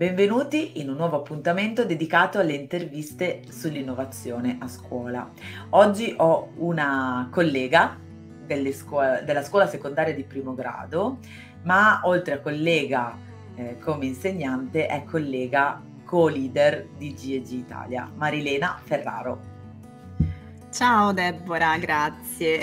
Benvenuti in un nuovo appuntamento dedicato alle interviste sull'innovazione a scuola. Oggi ho una collega scuola, della scuola secondaria di primo grado, ma oltre a collega eh, come insegnante è collega co-leader di GEG Italia, Marilena Ferraro. Ciao Deborah, grazie.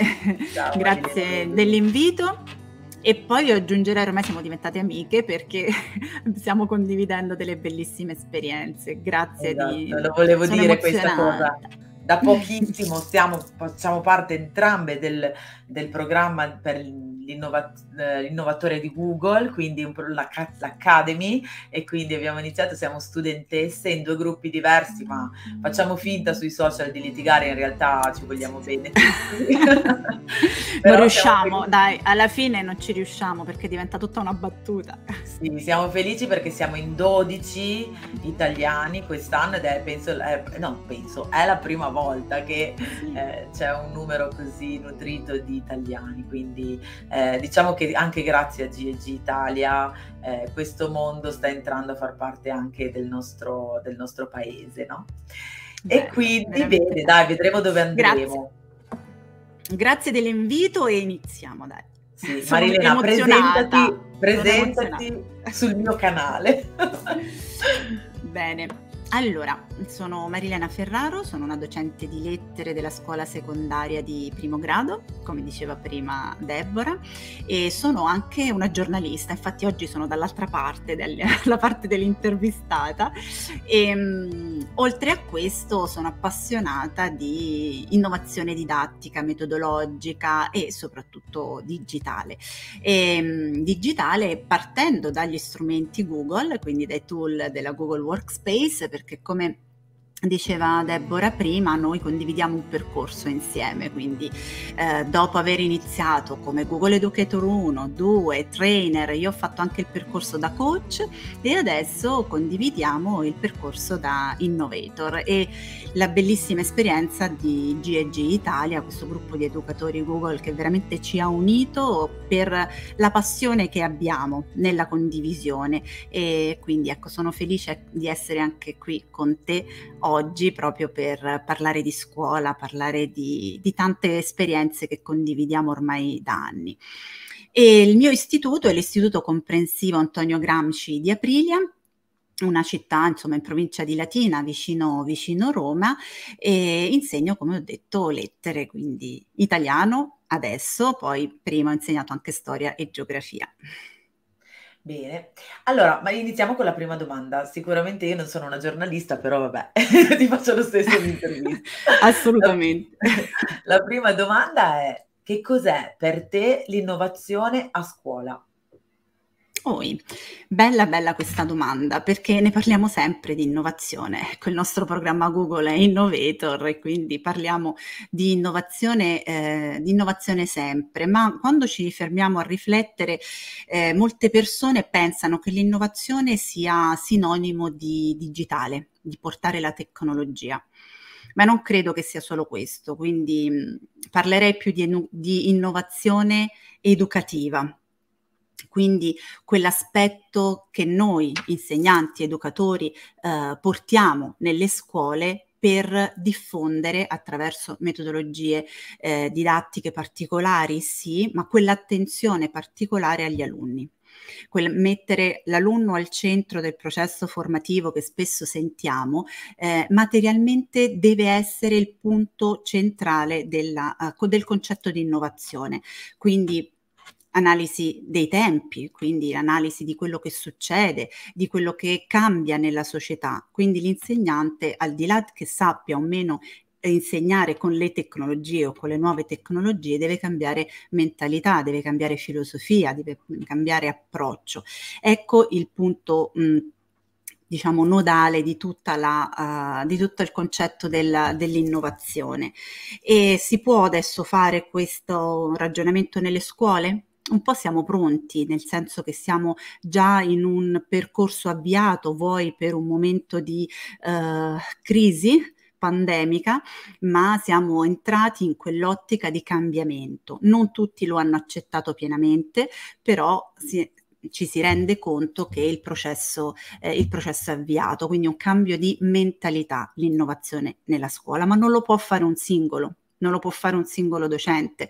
Ciao, grazie Marilena. dell'invito e poi vi aggiungerei, ormai siamo diventate amiche perché stiamo condividendo delle bellissime esperienze. Grazie esatto, di... Lo volevo Sono dire questa cosa. Da pochissimo stiamo, facciamo parte entrambe del, del programma per eh, l'innovatore di Google, quindi un, l'Academy e quindi abbiamo iniziato, siamo studentesse in due gruppi diversi, ma facciamo finta sui social di litigare, in realtà ci vogliamo bene. non riusciamo, dai, alla fine non ci riusciamo perché diventa tutta una battuta. Sì, siamo felici perché siamo in 12 italiani quest'anno ed è, penso, è, no, penso, è la prima volta che sì. eh, c'è un numero così nutrito di italiani, quindi eh, eh, diciamo che anche grazie a GEG Italia eh, questo mondo sta entrando a far parte anche del nostro, del nostro paese, no? Beh, e quindi, bene, dai, vedremo dove andremo. Grazie, grazie dell'invito e iniziamo, dai. Sì, Sono Marilena, presentati, presentati sul mio canale. bene. Allora, sono Marilena Ferraro, sono una docente di lettere della scuola secondaria di primo grado, come diceva prima Deborah, e sono anche una giornalista, infatti oggi sono dall'altra parte, dalla parte dell'intervistata, e ehm, mh, oltre a questo sono appassionata di innovazione didattica, metodologica e soprattutto digitale. E, ehm, mh, digitale partendo dagli strumenti Google, quindi dai tool della Google Workspace, perché come Diceva Deborah prima, noi condividiamo un percorso insieme, quindi eh, dopo aver iniziato come Google Educator 1, 2, trainer, io ho fatto anche il percorso da coach e adesso condividiamo il percorso da innovator e la bellissima esperienza di GEG Italia, questo gruppo di educatori Google che veramente ci ha unito per la passione che abbiamo nella condivisione e quindi ecco sono felice di essere anche qui con te oggi proprio per parlare di scuola, parlare di, di tante esperienze che condividiamo ormai da anni. E il mio istituto è l'Istituto Comprensivo Antonio Gramsci di Aprilia, una città insomma in provincia di Latina vicino, vicino Roma e insegno come ho detto lettere quindi italiano adesso poi prima ho insegnato anche storia e geografia Bene, allora, ma iniziamo con la prima domanda. Sicuramente io non sono una giornalista, però vabbè, ti faccio lo stesso l'intervista. Assolutamente. La, la prima domanda è, che cos'è per te l'innovazione a scuola? voi? Bella, bella questa domanda perché ne parliamo sempre di innovazione. Ecco, il nostro programma Google è Innovator e quindi parliamo di innovazione, eh, di innovazione sempre, ma quando ci fermiamo a riflettere, eh, molte persone pensano che l'innovazione sia sinonimo di digitale, di portare la tecnologia ma non credo che sia solo questo, quindi mm, parlerei più di, di, innovazione educativa, quindi quell'aspetto che noi insegnanti, educatori eh, portiamo nelle scuole per diffondere attraverso metodologie eh, didattiche particolari, sì, ma quell'attenzione particolare agli alunni. Quel mettere l'alunno al centro del processo formativo che spesso sentiamo, eh, materialmente deve essere il punto centrale della, eh, del concetto di innovazione. Quindi analisi dei tempi, quindi l'analisi di quello che succede, di quello che cambia nella società. Quindi l'insegnante, al di là che sappia o meno insegnare con le tecnologie o con le nuove tecnologie deve cambiare mentalità, deve cambiare filosofia, deve cambiare approccio. Ecco il punto mh, diciamo nodale di, la, uh, di, tutto il concetto del, dell'innovazione. E si può adesso fare questo ragionamento nelle scuole? un po' siamo pronti, nel senso che siamo già in un percorso avviato, vuoi per un momento di eh, crisi pandemica, ma siamo entrati in quell'ottica di cambiamento. Non tutti lo hanno accettato pienamente, però si, ci si rende conto che il processo, eh, il processo, è avviato, quindi un cambio di mentalità, l'innovazione nella scuola, ma non lo può fare un singolo, non lo può fare un singolo docente,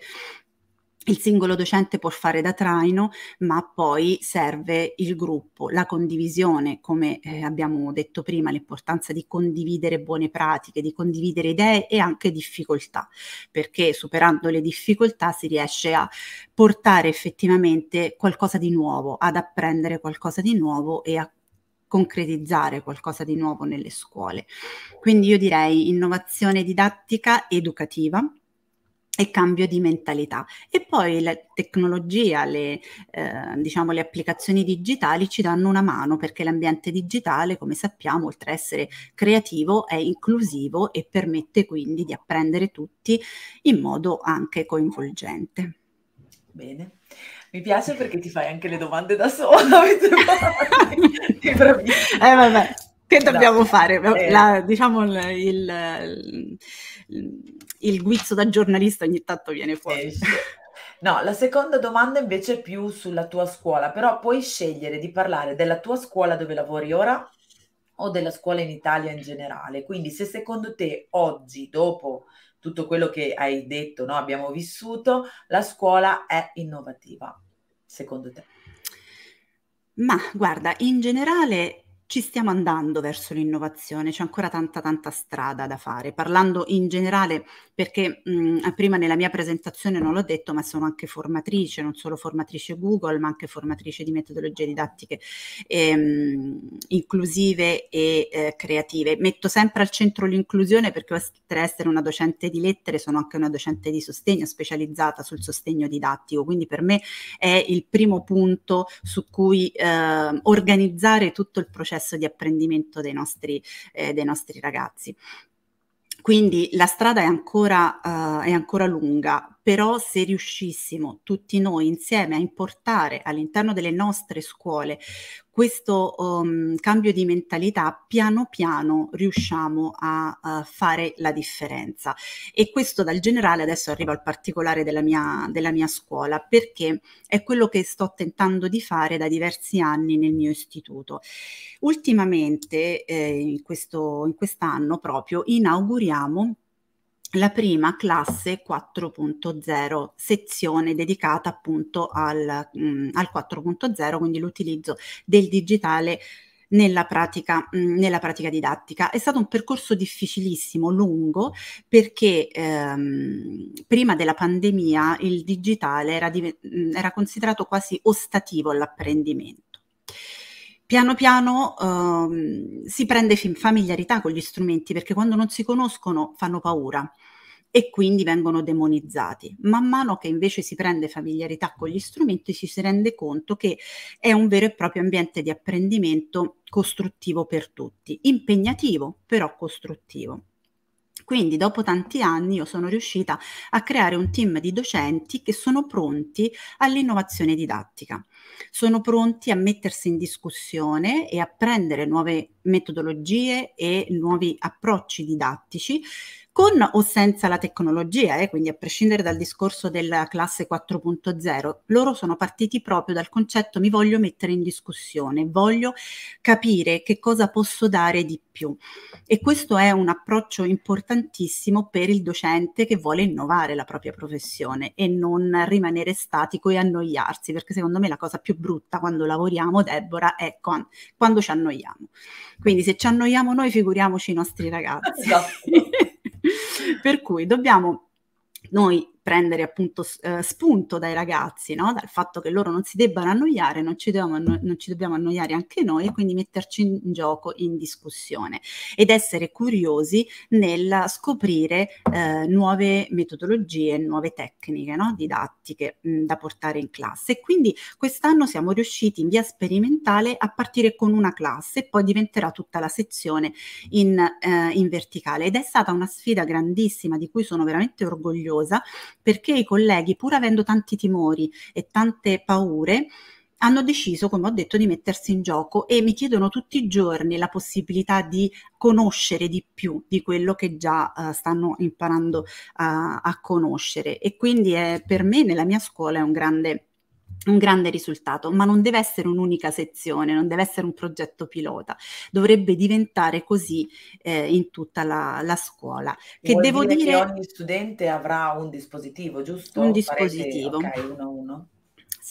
il singolo docente può fare da traino, ma poi serve il gruppo, la condivisione, come eh, abbiamo detto prima, l'importanza di condividere buone pratiche, di condividere idee e anche difficoltà, perché superando le difficoltà si riesce a portare effettivamente qualcosa di nuovo, ad apprendere qualcosa di nuovo e a concretizzare qualcosa di nuovo nelle scuole. Quindi io direi innovazione didattica educativa e cambio di mentalità. E poi la tecnologia, le, eh, diciamo, le applicazioni digitali ci danno una mano perché l'ambiente digitale, come sappiamo, oltre ad essere creativo, è inclusivo e permette quindi di apprendere tutti in modo anche coinvolgente. Bene. Mi piace perché ti fai anche le domande da sola. Sei bravissima. Eh, vabbè che esatto. dobbiamo fare? Eh. La, diciamo il, il, il, guizzo da giornalista ogni tanto viene fuori. Eh, no, la seconda domanda invece è più sulla tua scuola, però puoi scegliere di parlare della tua scuola dove lavori ora o della scuola in Italia in generale. Quindi se secondo te oggi, dopo tutto quello che hai detto, no, abbiamo vissuto, la scuola è innovativa, secondo te? Ma guarda, in generale ci stiamo andando verso l'innovazione, c'è ancora tanta tanta strada da fare. Parlando in generale, perché mh, prima nella mia presentazione non l'ho detto, ma sono anche formatrice, non solo formatrice Google, ma anche formatrice di metodologie didattiche ehm, inclusive e eh, creative. Metto sempre al centro l'inclusione perché oltre ad essere una docente di lettere, sono anche una docente di sostegno specializzata sul sostegno didattico, quindi per me è il primo punto su cui eh, organizzare tutto il processo processo di apprendimento dei nostri, eh, dei nostri ragazzi. Quindi la strada è ancora, uh, è ancora lunga, però se riuscissimo tutti noi insieme a importare all'interno delle nostre scuole questo um, cambio di mentalità, piano piano riusciamo a, a fare la differenza. E questo dal generale adesso arriva al particolare della mia, della mia scuola, perché è quello che sto tentando di fare da diversi anni nel mio istituto. Ultimamente, eh, in, questo, in quest'anno proprio, inauguriamo la prima classe 4.0, sezione dedicata appunto al, mh, mm, al 4.0, quindi l'utilizzo del digitale nella pratica, mm, nella pratica, didattica. È stato un percorso difficilissimo, lungo, perché ehm, prima della pandemia il digitale era, mm, era considerato quasi ostativo all'apprendimento piano piano ehm, si prende familiarità con gli strumenti perché quando non si conoscono fanno paura e quindi vengono demonizzati. Man mano che invece si prende familiarità con gli strumenti ci si rende conto che è un vero e proprio ambiente di apprendimento costruttivo per tutti, impegnativo però costruttivo. Quindi dopo tanti anni io sono riuscita a creare un team di docenti che sono pronti all'innovazione didattica, sono pronti a mettersi in discussione e a prendere nuove metodologie e nuovi approcci didattici con o senza la tecnologia, eh, quindi a prescindere dal discorso della classe 4.0, loro sono partiti proprio dal concetto mi voglio mettere in discussione, voglio capire che cosa posso dare di più. E questo è un approccio importantissimo per il docente che vuole innovare la propria professione e non rimanere statico e annoiarsi, perché secondo me la cosa più brutta quando lavoriamo, Deborah, è quando ci annoiamo. Quindi se ci annoiamo noi, figuriamoci i nostri ragazzi. Esatto. per cui dobbiamo noi prendere appunto eh, spunto dai ragazzi, no? dal fatto che loro non si debbano annoiare, non ci, dobbiamo, anno- non ci dobbiamo annoiare anche noi e quindi metterci in gioco, in discussione ed essere curiosi nel scoprire eh, nuove metodologie, nuove tecniche no? didattiche mh, mm, da portare in classe. E quindi quest'anno siamo riusciti in via sperimentale a partire con una classe poi diventerà tutta la sezione in, eh, in verticale ed è stata una sfida grandissima di cui sono veramente orgogliosa perché i colleghi, pur avendo tanti timori e tante paure, hanno deciso, come ho detto, di mettersi in gioco e mi chiedono tutti i giorni la possibilità di conoscere di più di quello che già uh, stanno imparando uh, a conoscere. E quindi è, per me nella mia scuola è un grande un grande risultato, ma non deve essere un'unica sezione, non deve essere un progetto pilota, dovrebbe diventare così eh, in tutta la, la scuola. Che Vuol devo dire, dire, che ogni studente avrà un dispositivo, giusto? Un dispositivo. Parete, okay, uno, uno.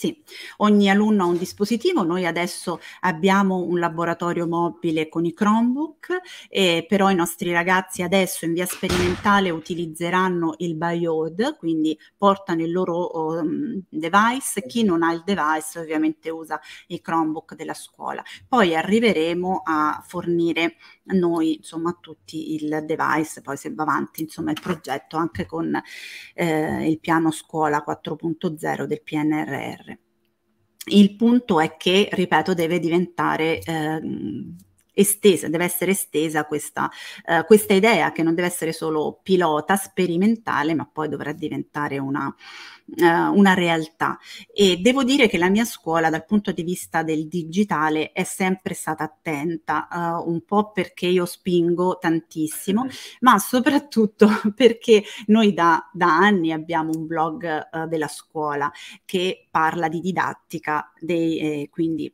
Sì, ogni alunno ha un dispositivo, noi adesso abbiamo un laboratorio mobile con i Chromebook, eh, però i nostri ragazzi adesso in via sperimentale utilizzeranno il BioD, quindi portano il loro um, device, chi non ha il device ovviamente usa i Chromebook della scuola. Poi arriveremo a fornire a noi, insomma, a tutti il device, poi se va avanti, insomma, il progetto anche con eh, il piano scuola 4.0 del PNRR. Il punto è che, ripeto, deve diventare eh, estesa, deve essere estesa questa, eh, questa idea che non deve essere solo pilota sperimentale, ma poi dovrà diventare una, eh, una realtà. E devo dire che la mia scuola dal punto di vista del digitale è sempre stata attenta, eh, un po' perché io spingo tantissimo, eh. ma soprattutto perché noi da, da anni abbiamo un blog eh, della scuola che parla di didattica, dei, eh, quindi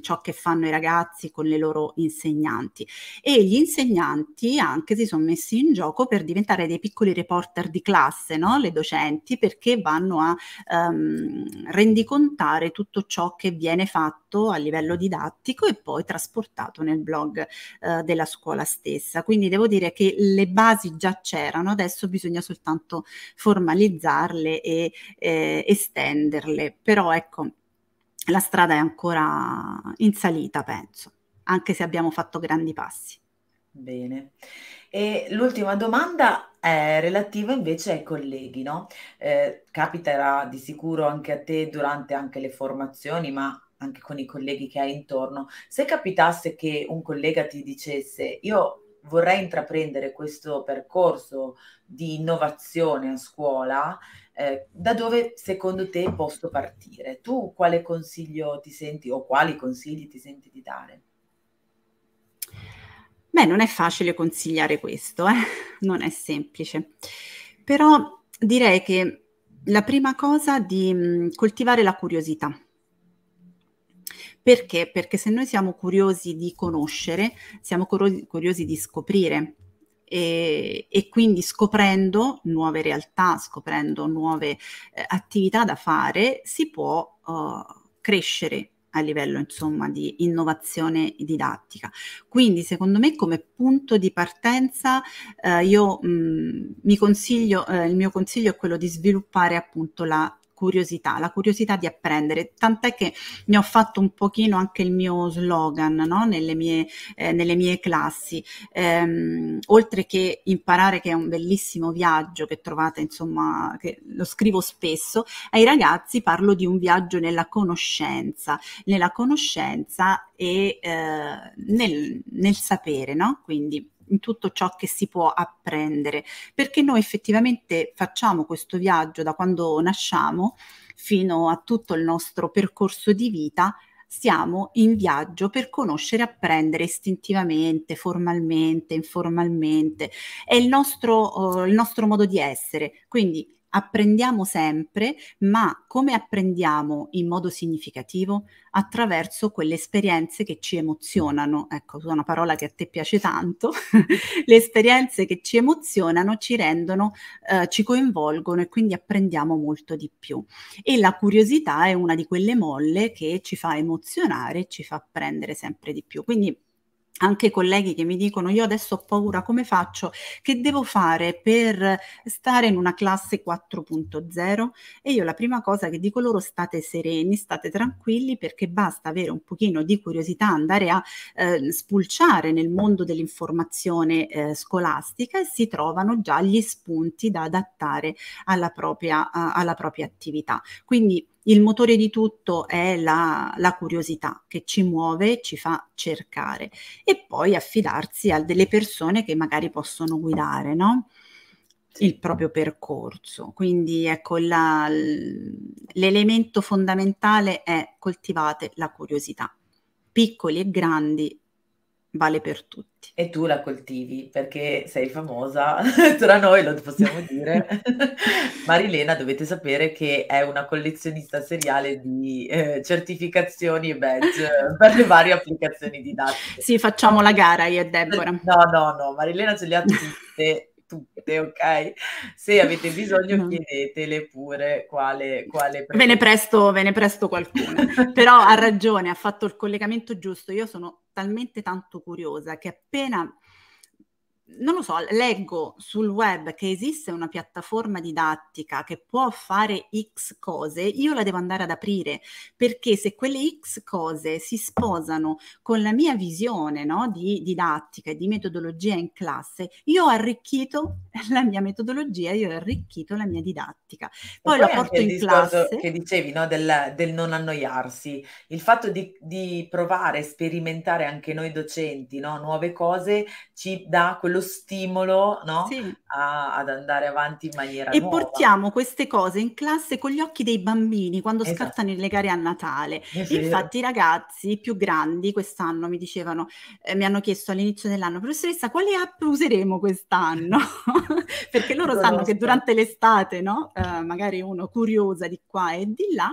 ciò che fanno i ragazzi con le loro insegnanti e gli insegnanti anche si sono messi in gioco per diventare dei piccoli reporter di classe, no? le docenti, perché vanno a ehm, rendicontare tutto ciò che viene fatto a livello didattico e poi trasportato nel blog eh, della scuola stessa. Quindi devo dire che le basi già c'erano, adesso bisogna soltanto formalizzarle e eh, estenderle. Però ecco, la strada è ancora in salita, penso, anche se abbiamo fatto grandi passi. Bene. E l'ultima domanda è relativa invece ai colleghi, no? Eh, capiterà di sicuro anche a te durante anche le formazioni, ma anche con i colleghi che hai intorno. Se capitasse che un collega ti dicesse io vorrei intraprendere questo percorso di innovazione a scuola, eh, da dove secondo te posso partire? Tu quale consiglio ti senti o quali consigli ti senti di dare? Beh, non è facile consigliare questo, eh? non è semplice, però direi che la prima cosa è di mm, coltivare la curiosità perché? Perché se noi siamo curiosi di conoscere, siamo curiosi di scoprire e, e quindi scoprendo nuove realtà, scoprendo nuove eh, attività da fare, si può uh, crescere a livello insomma di innovazione didattica. Quindi secondo me come punto di partenza eh, io mh, mm, mi consiglio eh, il mio consiglio è quello di sviluppare appunto la curiosità, la curiosità di apprendere, tant'è che ne ho fatto un pochino anche il mio slogan no? nelle, mie, eh, nelle, mie, classi, ehm, oltre che imparare che è un bellissimo viaggio che trovate, insomma, che lo scrivo spesso, ai ragazzi parlo di un viaggio nella conoscenza, nella conoscenza e eh, nel, nel sapere, no? Quindi in tutto ciò che si può apprendere, perché noi effettivamente facciamo questo viaggio da quando nasciamo fino a tutto il nostro percorso di vita siamo in viaggio per conoscere, apprendere istintivamente, formalmente, informalmente. È il nostro, uh, il nostro modo di essere. Quindi Apprendiamo sempre, ma come apprendiamo in modo significativo? Attraverso quelle esperienze che ci emozionano. Ecco, è una parola che a te piace tanto. Le esperienze che ci emozionano ci rendono, eh, ci coinvolgono e quindi apprendiamo molto di più. E la curiosità è una di quelle molle che ci fa emozionare, ci fa apprendere sempre di più. Quindi anche colleghi che mi dicono io adesso ho paura, mm. come faccio? Che devo fare per stare in una classe 4.0? E io la prima cosa che dico loro state sereni, state tranquilli perché basta avere un pochino di curiosità, andare a eh, spulciare nel mondo dell'informazione eh, scolastica e si trovano già gli spunti da adattare alla propria, uh, alla propria attività. Quindi il motore di tutto è la, la, curiosità che ci muove, ci fa cercare e poi affidarsi a delle persone che magari possono guidare no? il proprio percorso. Quindi ecco, la, l'elemento fondamentale è coltivate la curiosità, piccoli e grandi vale per tutti. E tu la coltivi perché sei famosa tra noi, lo possiamo dire. Marilena, dovete sapere che è una collezionista seriale di eh, certificazioni e badge per le varie applicazioni didattiche. Sì, facciamo la gara io e Deborah. No, no, no, Marilena ce le ha tutte. Tutte, ok? Se avete bisogno, no. chiedetele pure quale. quale ve, ne presto, ve ne presto qualcuna. Però ha ragione, ha fatto il collegamento giusto. Io sono talmente tanto curiosa che appena non lo so, leggo sul web che esiste una piattaforma didattica che può fare X cose, io la devo andare ad aprire perché se quelle X cose si sposano con la mia visione no, di didattica e di metodologia in classe, io ho arricchito la mia metodologia, io ho arricchito la mia didattica. Poi, poi la porto in classe. Che dicevi no, del, del, non annoiarsi, il fatto di, di provare, sperimentare anche noi docenti no, nuove cose ci dà quello stimolo no? sì. a, ad andare avanti in maniera e nuova. E portiamo queste cose in classe con gli occhi dei bambini quando esatto. scattano le gare a Natale. Infatti i ragazzi più grandi quest'anno mi dicevano, eh, mi hanno chiesto all'inizio dell'anno, professoressa, quale app useremo quest'anno? Perché loro sanno che durante l'estate, no? uh, magari uno curiosa di qua e di là,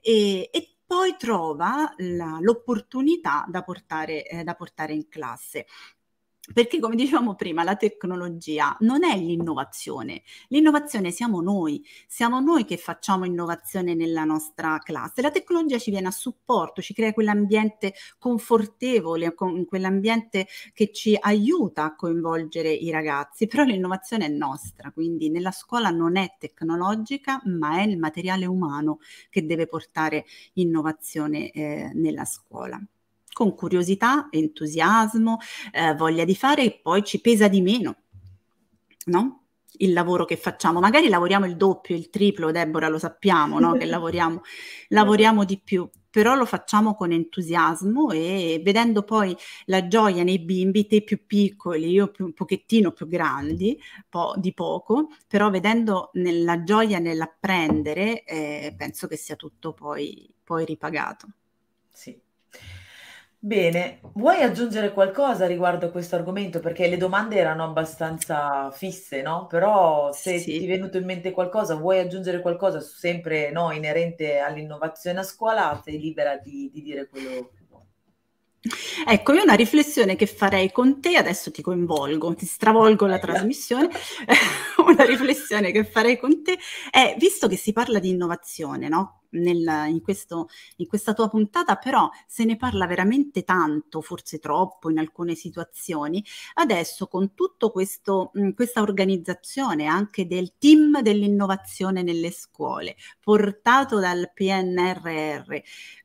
e, e poi trova la, l'opportunità da portare, eh, da portare in classe. Perché come dicevamo prima, la tecnologia non è l'innovazione, l'innovazione siamo noi, siamo noi che facciamo innovazione nella nostra classe, la tecnologia ci viene a supporto, ci crea quell'ambiente confortevole, con quell'ambiente che ci aiuta a coinvolgere i ragazzi, però l'innovazione è nostra, quindi nella scuola non è tecnologica, ma è il materiale umano che deve portare innovazione eh, nella scuola con curiosità, entusiasmo, eh, voglia di fare e poi ci pesa di meno, no? Il lavoro che facciamo, magari lavoriamo il doppio, il triplo, Deborah lo sappiamo, no? Che lavoriamo, lavoriamo di più, però lo facciamo con entusiasmo e vedendo poi la gioia nei bimbi, te più piccoli, io più, un pochettino più grandi, po di poco, però vedendo la gioia nell'apprendere, eh, penso che sia tutto poi, poi ripagato. Sì. Bene, vuoi aggiungere qualcosa riguardo a questo argomento? Perché le domande erano abbastanza fisse, no? Però se ti è venuto in mente qualcosa, vuoi aggiungere qualcosa sempre no, inerente all'innovazione a scuola, sei libera di, di dire quello, Ecco, io una riflessione che farei con te, adesso ti coinvolgo, ti stravolgo la trasmissione, una riflessione che farei con te è, visto che si parla di innovazione, no? Nel, in, questo, in, questa tua puntata, però se ne parla veramente tanto, forse troppo in alcune situazioni. Adesso con tutta questa organizzazione anche del team dell'innovazione nelle scuole, portato dal PNRR,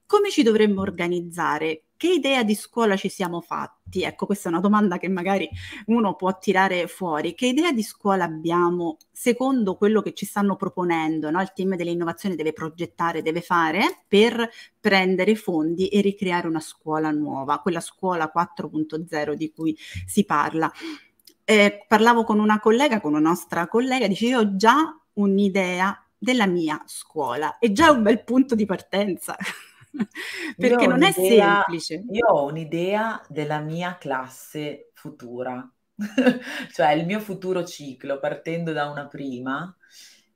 come ci dovremmo organizzare? che idea di scuola ci siamo fatti? Ecco, questa è una domanda che magari uno può tirare fuori. Che idea di scuola abbiamo secondo quello che ci stanno proponendo? No? Il team dell'innovazione deve progettare, deve fare per prendere fondi e ricreare una scuola nuova, quella scuola 4.0 di cui si parla. Eh, parlavo con una collega, con una nostra collega, dice io ho già un'idea della mia scuola. È già un bel punto di partenza. perché non è semplice. Io ho un'idea della mia classe futura, cioè il mio futuro ciclo, partendo da una prima,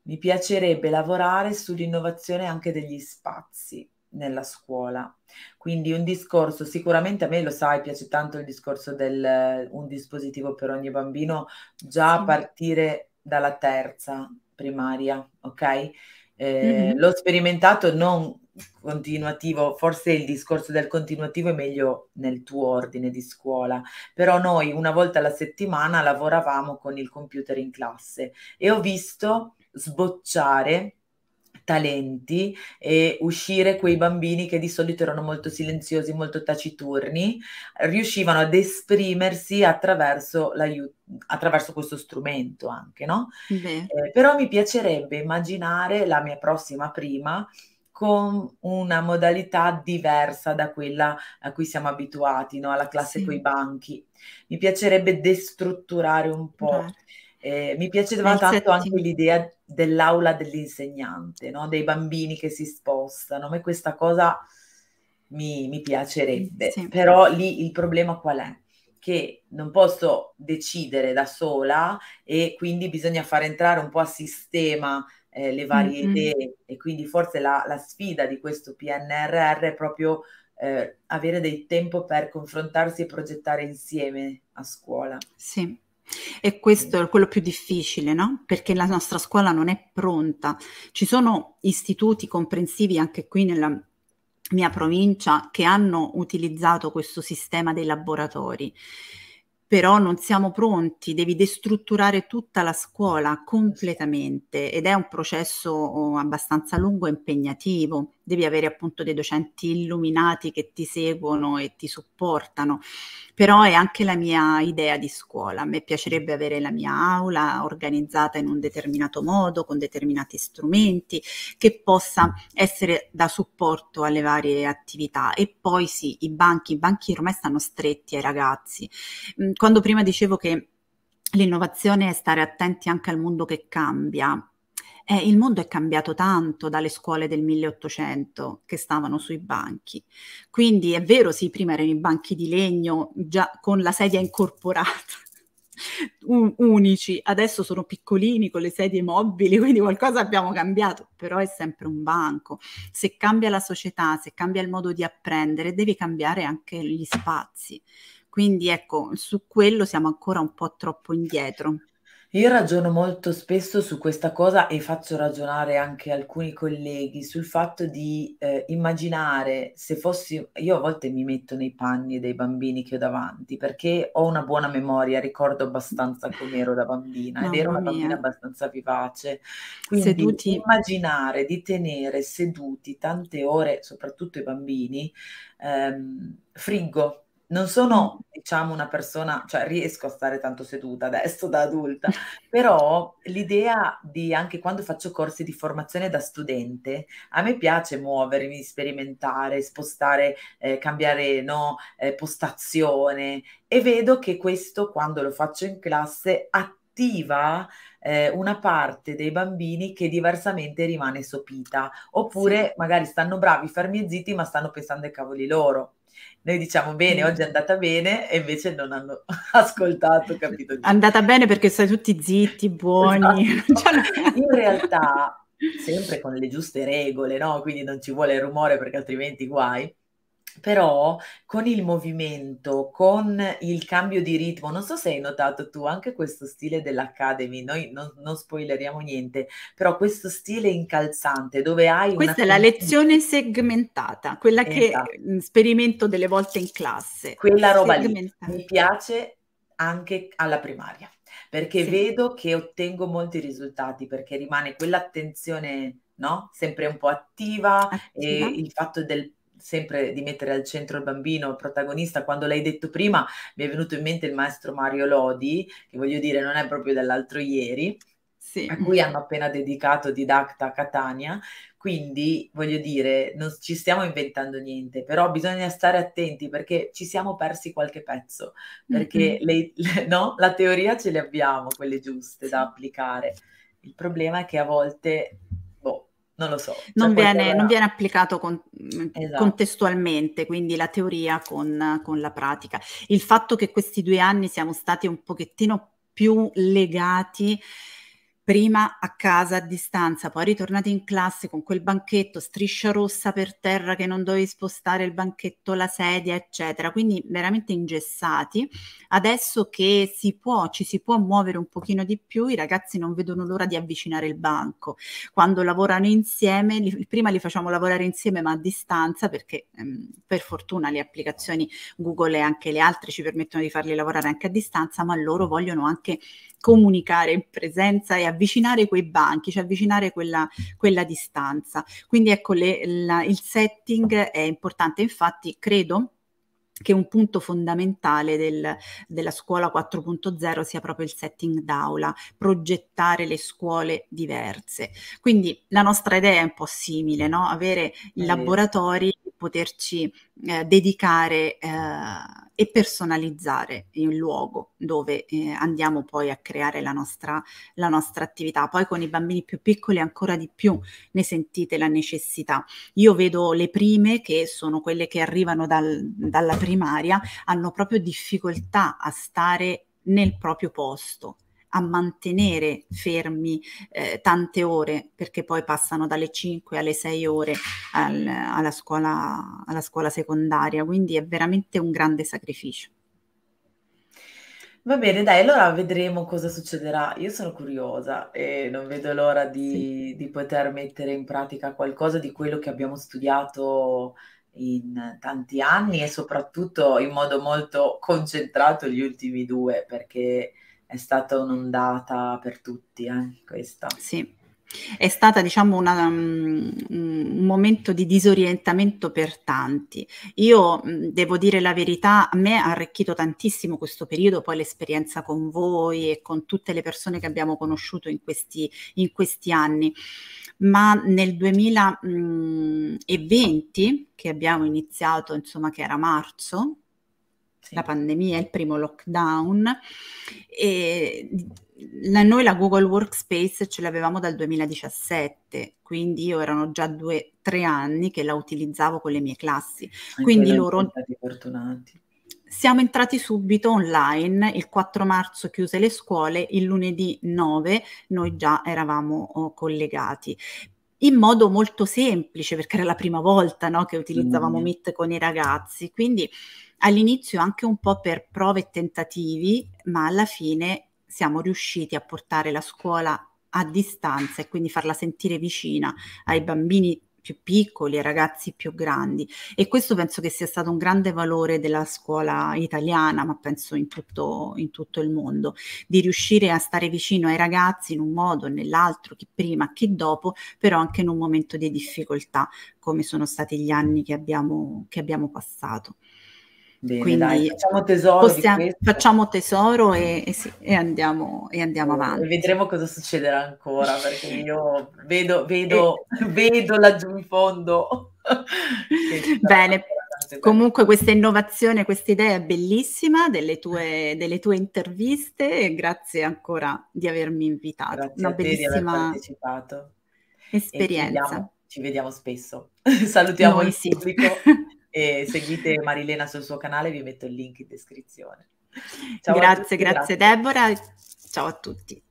mi piacerebbe lavorare sull'innovazione anche degli spazi nella scuola. Quindi un discorso, sicuramente a me lo sai, piace tanto il discorso del un dispositivo per ogni bambino, già a partire dalla terza primaria, ok? Eh, mm-hmm. L'ho sperimentato non continuativo, forse il discorso del continuativo è meglio nel tuo ordine di scuola, però noi una volta alla settimana lavoravamo con il computer in classe e ho visto sbocciare talenti e uscire quei bambini che di solito erano molto silenziosi, molto taciturni, riuscivano ad esprimersi attraverso, attraverso questo strumento anche, no? Eh, però mi piacerebbe immaginare la mia prossima prima con una modalità diversa da quella a cui siamo abituati, no? alla classe sì. coi banchi. Mi piacerebbe destrutturare un po'. Eh, mi piaceva Nel tanto settimo. anche l'idea dell'aula dell'insegnante, no? dei bambini che si spostano. A me questa cosa mi, mi piacerebbe, sì. però lì il problema qual è? Che non posso decidere da sola e quindi bisogna far entrare un po' a sistema eh, le varie mm-hmm. idee e quindi forse la, la, sfida di questo PNRR è proprio eh, avere del tempo per confrontarsi e progettare insieme a scuola. Sì. E questo mm. è quello più difficile, no? Perché la nostra scuola non è pronta. Ci sono istituti comprensivi anche qui nella mia provincia che hanno utilizzato questo sistema dei laboratori però non siamo pronti, devi destrutturare tutta la scuola completamente ed è un processo oh, abbastanza lungo e impegnativo, devi avere appunto dei docenti illuminati che ti seguono e ti supportano, però è anche la mia idea di scuola, a me piacerebbe avere la mia aula organizzata in un determinato modo, con determinati strumenti, che possa essere da supporto alle varie attività e poi sì, i banchi, i banchi ormai stanno stretti ai ragazzi quando prima dicevo che l'innovazione è stare attenti anche al mondo che cambia, eh, il mondo è cambiato tanto dalle scuole del 1800 che stavano sui banchi. Quindi è vero, sì, prima erano i banchi di legno già con la sedia incorporata. unici, adesso sono piccolini con le sedie mobili, quindi qualcosa abbiamo cambiato, però è sempre un banco. Se cambia la società, se cambia il modo di apprendere, devi cambiare anche gli spazi. Quindi ecco, su quello siamo ancora un po' troppo indietro. Io ragiono molto spesso su questa cosa e faccio ragionare anche alcuni colleghi sul fatto di eh, immaginare se fossi, io a volte mi metto nei panni dei bambini che ho davanti perché ho una buona memoria, ricordo abbastanza come ero da bambina ed ero una bambina mia. abbastanza vivace. Quindi seduti. immaginare di tenere seduti tante ore, soprattutto i bambini, ehm, frigo non sono, mm. diciamo, una persona, cioè riesco a stare tanto seduta adesso da adulta, però l'idea di anche quando faccio corsi di formazione da studente, a me piace muovermi, sperimentare, spostare, eh, cambiare no, eh, postazione e vedo che questo quando lo faccio in classe attiva eh, una parte dei bambini che diversamente rimane sopita, oppure sì. magari stanno bravi, fermi e zitti, ma stanno pensando ai cavoli loro. Noi diciamo bene, mm. oggi è andata bene e invece non hanno ascoltato, capito? È andata bene perché stai tutti zitti, buoni. Esatto. Cioè, In realtà, sempre con le giuste regole, no? Quindi non ci vuole il rumore perché altrimenti guai però con il movimento, con il cambio di ritmo, non so se hai notato tu anche questo stile dell'Academy, noi non, non spoileriamo niente, però questo stile incalzante dove hai... Questa è la lezione segmentata, quella esatto. che mm, sperimento delle volte in classe. Quella roba lì mi piace anche alla primaria, perché sì. vedo che ottengo molti risultati, perché rimane quell'attenzione no? Sempre un po' attiva, attiva. il fatto del sempre di mettere al centro il bambino, il protagonista, quando l'hai detto prima mi è venuto in mente il maestro Mario Lodi, che voglio dire non è proprio dell'altro ieri, sì. a cui hanno appena dedicato Didacta Catania, quindi voglio dire non ci stiamo inventando niente, però bisogna stare attenti perché ci siamo persi qualche pezzo, perché mm-hmm. le, le, no? la teoria ce le abbiamo, quelle giuste da applicare. Il problema è che a volte non lo so. Non cioè, viene, non, viene, applicato con, esatto. contestualmente, quindi la teoria con, con, la pratica. Il fatto che questi due anni siamo stati un pochettino più legati prima a casa a distanza, poi ritornati in classe con quel banchetto, striscia rossa per terra che non dovevi spostare il banchetto, la sedia, eccetera. Quindi veramente ingessati. Adesso che si può, ci si può muovere un pochino di più, i ragazzi non vedono l'ora di avvicinare il banco. Quando lavorano insieme, li, prima li facciamo lavorare insieme ma a distanza perché ehm, per fortuna le applicazioni Google e anche le altre ci permettono di farli lavorare anche a distanza, ma loro vogliono anche comunicare in presenza e avvicinare quei banchi, cioè avvicinare quella, quella distanza. Quindi ecco, le, la, il setting è importante, infatti credo che un punto fondamentale del, della scuola 4.0 sia proprio il setting d'aula, progettare le scuole diverse. Quindi la nostra idea è un po' simile, no? avere eh. laboratori poterci eh, dedicare eh, e personalizzare il luogo dove eh, andiamo poi a creare la nostra, la nostra attività. Poi con i bambini più piccoli ancora di più ne sentite la necessità. Io vedo le prime che sono quelle che arrivano dal, dalla primaria, hanno proprio difficoltà a stare nel proprio posto, a mantenere fermi eh, tante ore, perché poi passano dalle 5 alle 6 ore al, alla, scuola, alla scuola secondaria, quindi è veramente un grande sacrificio. Va bene, dai, allora vedremo cosa succederà. Io sono curiosa e non vedo l'ora di, sì. di poter mettere in pratica qualcosa di quello che abbiamo studiato in tanti anni e soprattutto in modo molto concentrato gli ultimi due, perché è stata un'ondata per tutti, eh, questa. Sì, è stata diciamo una, um, un momento di disorientamento per tanti. Io mm, devo dire la verità, a me ha arricchito tantissimo questo periodo, poi l'esperienza con voi e con tutte le persone che abbiamo conosciuto in questi, in questi anni, ma nel 2020 mm, che abbiamo iniziato, insomma che era marzo, la pandemia, il primo lockdown. E la, noi la Google Workspace ce l'avevamo dal 2017, quindi io erano già due, tre anni che la utilizzavo con le mie classi. Anche quindi loro... Fortunati. Siamo entrati subito online, il 4 marzo chiuse le scuole, il lunedì 9 noi già eravamo oh, collegati in modo molto semplice perché era la prima volta no, che utilizzavamo mm. Meet con i ragazzi, quindi all'inizio anche un po' per prove e tentativi, ma alla fine siamo riusciti a portare la scuola a distanza e quindi farla sentire vicina ai bambini più piccoli, ai ragazzi più grandi e questo penso che sia stato un grande valore della scuola italiana, ma penso in tutto, in tutto il mondo, di riuscire a stare vicino ai ragazzi in un modo o nell'altro, chi prima, chi dopo, però anche in un momento di difficoltà come sono stati gli anni che abbiamo, che abbiamo passato. Bene, Quindi dai, facciamo tesoro. Possiamo, facciamo tesoro e, e, sì, e, andiamo, e, andiamo, avanti. Vedremo cosa succederà ancora, perché io vedo, vedo, vedo laggiù in fondo. Bene, comunque questa innovazione, questa idea è bellissima delle tue, delle tue interviste e grazie ancora di avermi invitato. Grazie Una bellissima esperienza. Ci vediamo, ci vediamo, spesso. Salutiamo Noi il sì e seguite Marilena sul suo canale, vi metto il link in descrizione. Ciao grazie, grazie, grazie Deborah, ciao a tutti.